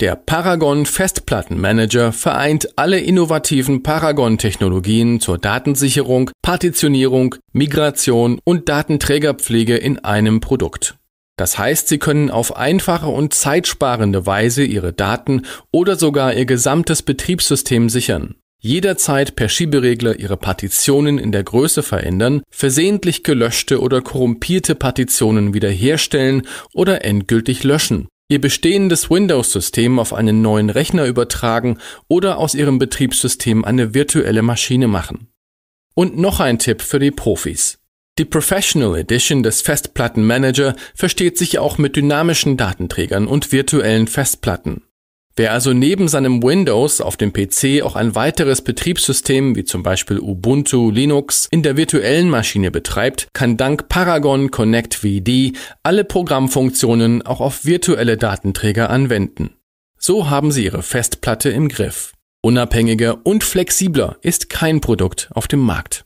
Der Paragon Festplattenmanager vereint alle innovativen Paragon-Technologien zur Datensicherung, Partitionierung, Migration und Datenträgerpflege in einem Produkt. Das heißt, Sie können auf einfache und zeitsparende Weise Ihre Daten oder sogar Ihr gesamtes Betriebssystem sichern. Jederzeit per Schieberegler Ihre Partitionen in der Größe verändern, versehentlich gelöschte oder korrumpierte Partitionen wiederherstellen oder endgültig löschen ihr bestehendes Windows-System auf einen neuen Rechner übertragen oder aus ihrem Betriebssystem eine virtuelle Maschine machen. Und noch ein Tipp für die Profis. Die Professional Edition des Festplattenmanager versteht sich auch mit dynamischen Datenträgern und virtuellen Festplatten. Wer also neben seinem Windows auf dem PC auch ein weiteres Betriebssystem wie zum Beispiel Ubuntu Linux in der virtuellen Maschine betreibt, kann dank Paragon Connect VD alle Programmfunktionen auch auf virtuelle Datenträger anwenden. So haben sie ihre Festplatte im Griff. Unabhängiger und flexibler ist kein Produkt auf dem Markt.